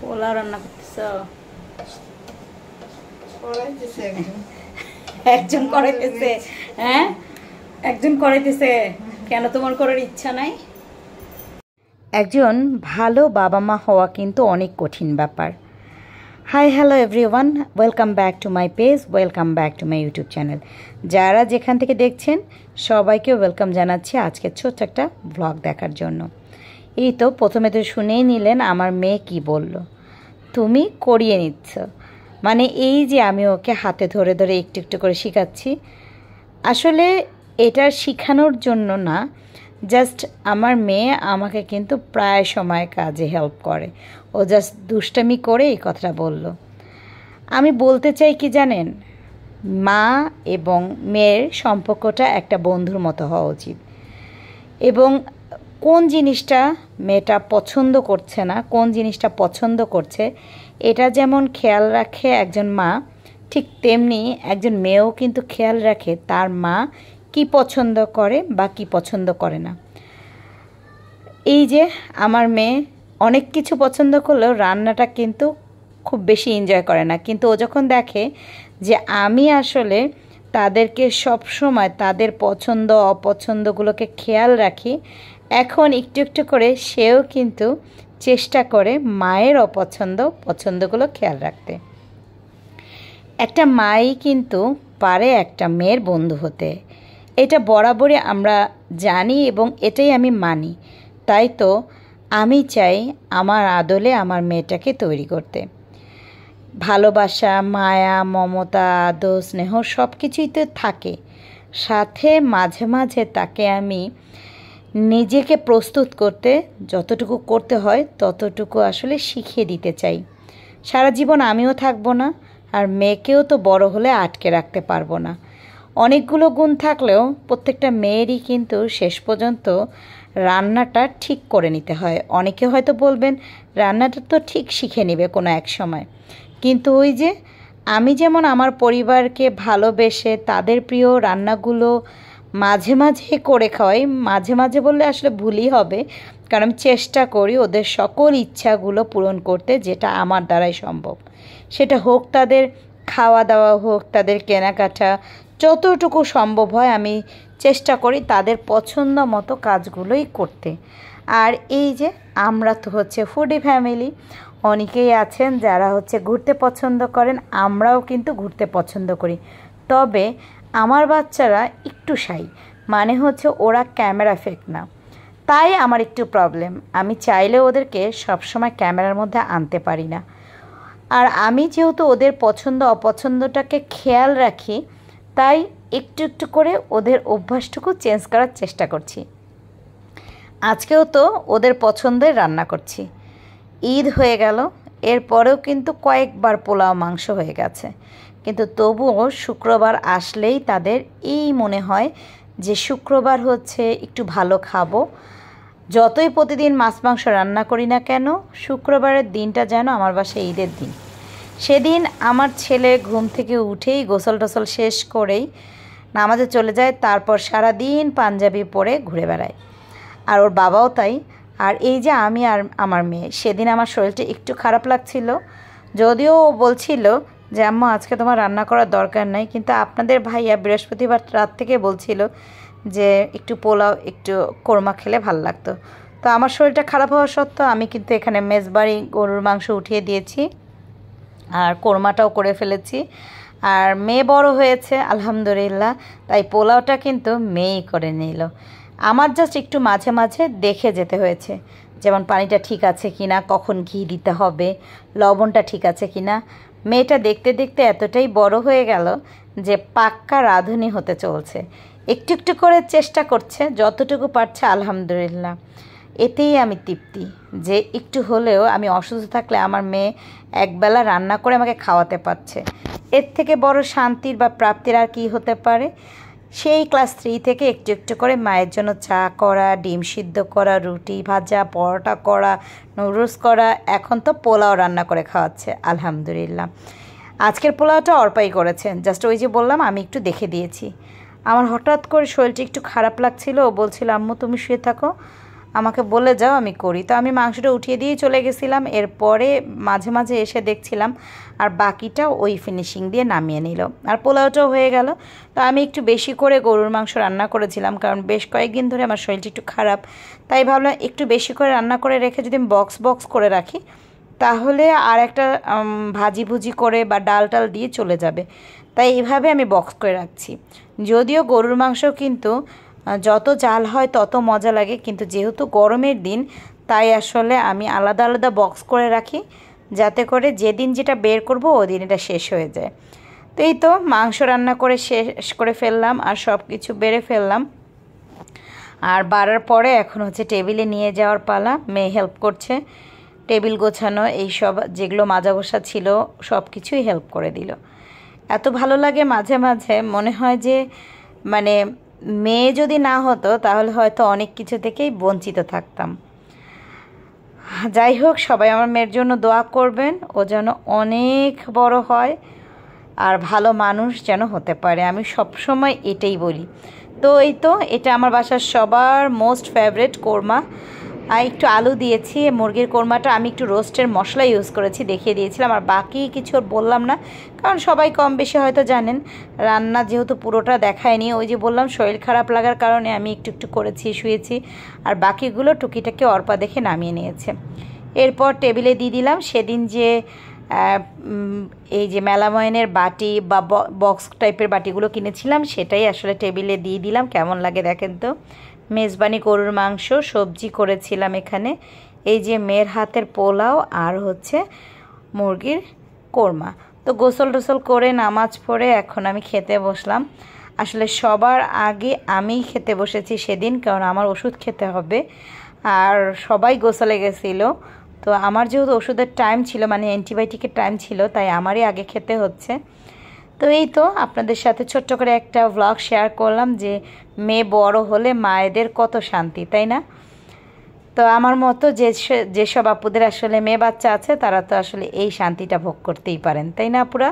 পোলাও রান্না করতেছ একজন করাইতেছে হ্যাঁ একজন করাইতেছে কেন তোমার করার ইচ্ছা নাই একজন ভালো বাবা মা হওয়া কিন্তু অনেক কঠিন ব্যাপার hi hello everyone welcome back to my page welcome back to my YouTube channel যারা যেখান থেকে দেখছেন সবাইকে ওয়েলকাম জানাচ্ছি আজকের ছোট্ট একটা ব্লগ দেখার জন্য এই তো প্রথমে তো শুনেই নিলেন আমার মেয়ে কি বলল তুমি করিয়ে নিচ্ছ মানে এই যে আমি ওকে হাতে ধরে ধরে একটু একটু করে শেখাচ্ছি আসলে এটা শেখানোর জন্য না জাস্ট আমার মেয়ে আমাকে কিন্তু প্রায় সময় কাজে হেল্প করে ও জাস্ট দুষ্টামি করে এই কথাটা বলল আমি বলতে চাই কি জানেন মা এবং মেয়ের সম্পর্কটা একটা বন্ধুর মতো হওয়া উচিত এবং কোন জিনিসটা মেয়েটা পছন্দ করছে না কোন জিনিসটা পছন্দ করছে এটা যেমন খেয়াল রাখে একজন মা ঠিক তেমনি একজন মেয়েও কিন্তু খেয়াল রাখে তার মা কি পছন্দ করে বা কি পছন্দ করে না এই যে আমার মেয়ে অনেক কিছু পছন্দ করলেও রান্নাটা কিন্তু খুব বেশি এনজয় করে না কিন্তু ও যখন দেখে যে আমি আসলে তাদেরকে সব সময় তাদের পছন্দ অপছন্দগুলোকে খেয়াল রাখি এখন একটু একটু করে সেও কিন্তু চেষ্টা করে মায়ের অপছন্দ পছন্দগুলো খেয়াল রাখতে একটা মাই কিন্তু পারে একটা মেয়ের বন্ধু হতে এটা বরাবরই আমরা জানি এবং এটাই আমি মানি তাই তো আমি চাই আমার আদলে আমার মেয়েটাকে তৈরি করতে ভালোবাসা মায়া মমতা আদর স্নেহ সব কিছুই তো থাকে সাথে মাঝে মাঝে তাকে আমি নিজেকে প্রস্তুত করতে যতটুকু করতে হয় ততটুকু আসলে শিখিয়ে দিতে চাই সারা জীবন আমিও থাকবো না আর মেয়েকেও তো বড় হলে আটকে রাখতে পারবো না অনেকগুলো গুণ থাকলেও প্রত্যেকটা মেয়েরই কিন্তু শেষ পর্যন্ত রান্নাটা ঠিক করে নিতে হয় অনেকে হয়তো বলবেন রান্নাটা তো ঠিক শিখে নেবে কোনো এক সময় কিন্তু ওই যে আমি যেমন আমার পরিবারকে ভালোবেসে তাদের প্রিয় রান্নাগুলো মাঝে মাঝে করে খাওয়াই মাঝে মাঝে বললে আসলে ভুলই হবে কারণ চেষ্টা করি ওদের সকল ইচ্ছাগুলো পূরণ করতে যেটা আমার দ্বারাই সম্ভব সেটা হোক তাদের খাওয়া দাওয়া হোক তাদের কেনাকাটা যতটুকু সম্ভব হয় আমি চেষ্টা করি তাদের পছন্দ মতো কাজগুলোই করতে আর এই যে আমরা তো হচ্ছে ফুডি ফ্যামিলি অনেকেই আছেন যারা হচ্ছে ঘুরতে পছন্দ করেন আমরাও কিন্তু ঘুরতে পছন্দ করি তবে আমার বাচ্চারা একটু সাই মানে হচ্ছে ওরা ক্যামেরা ফেক না তাই আমার একটু প্রবলেম আমি চাইলে ওদেরকে সবসময় ক্যামেরার মধ্যে আনতে পারি না আর আমি যেহেতু ওদের পছন্দ অপছন্দটাকে খেয়াল রাখি তাই একটু একটু করে ওদের অভ্যাসটুকু চেঞ্জ করার চেষ্টা করছি আজকেও তো ওদের পছন্দের রান্না করছি ঈদ হয়ে গেল এরপরেও কিন্তু কয়েকবার পোলাও মাংস হয়ে গেছে কিন্তু তবুও শুক্রবার আসলেই তাদের এই মনে হয় যে শুক্রবার হচ্ছে একটু ভালো খাবো যতই প্রতিদিন মাছ মাংস রান্না করি না কেন শুক্রবারের দিনটা যেন আমার বাসায় ঈদের দিন সেদিন আমার ছেলে ঘুম থেকে উঠেই গোসল টোসল শেষ করেই নামাজে চলে যায় তারপর সারা দিন পাঞ্জাবি পরে ঘুরে বেড়ায় আর ওর বাবাও তাই আর এই যে আমি আর আমার মেয়ে সেদিন আমার শরীরটা একটু খারাপ লাগছিল যদিও ও বলছিল যে আম্মা আজকে তোমার রান্না করার দরকার নাই কিন্তু আপনাদের ভাইয়া বৃহস্পতিবার রাত থেকে বলছিল যে একটু পোলাও একটু কোরমা খেলে ভাল লাগতো তো আমার শরীরটা খারাপ হওয়া সত্ত্বেও আমি কিন্তু এখানে মেজবাড়ি গরুর মাংস উঠিয়ে দিয়েছি আর কোরমাটাও করে ফেলেছি আর মেয়ে বড় হয়েছে আলহামদুলিল্লাহ তাই পোলাওটা কিন্তু মেয়েই করে নিল আমার জাস্ট একটু মাঝে মাঝে দেখে যেতে হয়েছে যেমন পানিটা ঠিক আছে কি না কখন ঘি দিতে হবে লবণটা ঠিক আছে কি না মেয়েটা দেখতে দেখতে এতটাই বড় হয়ে গেল যে পাক্কা রাঁধুনি হতে চলছে একটু একটু করে চেষ্টা করছে যতটুকু পারছে আলহামদুলিল্লাহ এতেই আমি তৃপ্তি যে একটু হলেও আমি অসুস্থ থাকলে আমার মেয়ে একবেলা রান্না করে আমাকে খাওয়াতে পারছে এর থেকে বড় শান্তির বা প্রাপ্তির আর কি হতে পারে সেই ক্লাস থ্রি থেকে একটু একটু করে মায়ের জন্য চা করা ডিম সিদ্ধ করা রুটি ভাজা পরোটা করা নুডলস করা এখন তো পোলাও রান্না করে খাওয়াচ্ছে আলহামদুলিল্লাহ আজকের পোলাওটা অর্পাই করেছেন জাস্ট ওই যে বললাম আমি একটু দেখে দিয়েছি আমার হঠাৎ করে শরীরটা একটু খারাপ লাগছিল বলছিল আম্মু তুমি শুয়ে থাকো আমাকে বলে যাও আমি করি তো আমি মাংসটা উঠিয়ে দিয়ে চলে গেছিলাম এরপরে মাঝে মাঝে এসে দেখছিলাম আর বাকিটা ওই ফিনিশিং দিয়ে নামিয়ে নিল আর পোলাওটাও হয়ে গেল তো আমি একটু বেশি করে গরুর মাংস রান্না করেছিলাম কারণ বেশ কয়েকদিন ধরে আমার শরীরটা একটু খারাপ তাই ভাবলাম একটু বেশি করে রান্না করে রেখে যদি বক্স বক্স করে রাখি তাহলে আর একটা ভাজি ভুজি করে বা ডাল টাল দিয়ে চলে যাবে তাই এইভাবে আমি বক্স করে রাখছি যদিও গরুর মাংস কিন্তু যত জাল হয় তত মজা লাগে কিন্তু যেহেতু গরমের দিন তাই আসলে আমি আলাদা আলাদা বক্স করে রাখি যাতে করে যেদিন যেটা বের করব দিন এটা শেষ হয়ে যায় তো এই তো মাংস রান্না করে শেষ করে ফেললাম আর সব কিছু বেড়ে ফেললাম আর বাড়ার পরে এখন হচ্ছে টেবিলে নিয়ে যাওয়ার পালা মেয়ে হেল্প করছে টেবিল গোছানো এই সব যেগুলো মাজা বসা ছিল সব কিছুই হেল্প করে দিল এত ভালো লাগে মাঝে মাঝে মনে হয় যে মানে মেয়ে যদি না হতো তাহলে হয়তো অনেক কিছু থেকেই বঞ্চিত থাকতাম যাই হোক সবাই আমার মেয়ের জন্য দোয়া করবেন ও যেন অনেক বড় হয় আর ভালো মানুষ যেন হতে পারে আমি সবসময় এটাই বলি তো এই তো এটা আমার বাসার সবার মোস্ট ফেভারেট কোরমা আর একটু আলু দিয়েছি মুরগির কোরমাটা আমি একটু রোস্টের মশলা ইউজ করেছি দেখিয়ে দিয়েছিলাম আর বাকি কিছু বললাম না কারণ সবাই কম বেশি হয়তো জানেন রান্না যেহেতু পুরোটা দেখায়নি ওই যে বললাম শরীর খারাপ লাগার কারণে আমি একটু একটু করেছি শুয়েছি আর বাকিগুলো টুকিটাকে অর্পা দেখে নামিয়ে নিয়েছে এরপর টেবিলে দিয়ে দিলাম সেদিন যে এই যে মেলাময়নের বাটি বা বক্স টাইপের বাটিগুলো কিনেছিলাম সেটাই আসলে টেবিলে দিয়ে দিলাম কেমন লাগে দেখেন তো মেজবানি গরুর মাংস সবজি করেছিলাম এখানে এই যে মেয়ের হাতের পোলাও আর হচ্ছে মুরগির কোরমা তো গোসল টোসল করে নামাজ পড়ে এখন আমি খেতে বসলাম আসলে সবার আগে আমি খেতে বসেছি সেদিন কারণ আমার ওষুধ খেতে হবে আর সবাই গোসলে গেছিলো তো আমার যেহেতু ওষুধের টাইম ছিল মানে অ্যান্টিবায়োটিকের টাইম ছিল তাই আমারই আগে খেতে হচ্ছে তো এই তো আপনাদের সাথে ছোট্ট করে একটা ব্লগ শেয়ার করলাম যে মেয়ে বড় হলে মায়েদের কত শান্তি তাই না তো আমার মতো যে যেসব আপুদের আসলে মেয়ে বাচ্চা আছে তারা তো আসলে এই শান্তিটা ভোগ করতেই পারেন তাই না আপুরা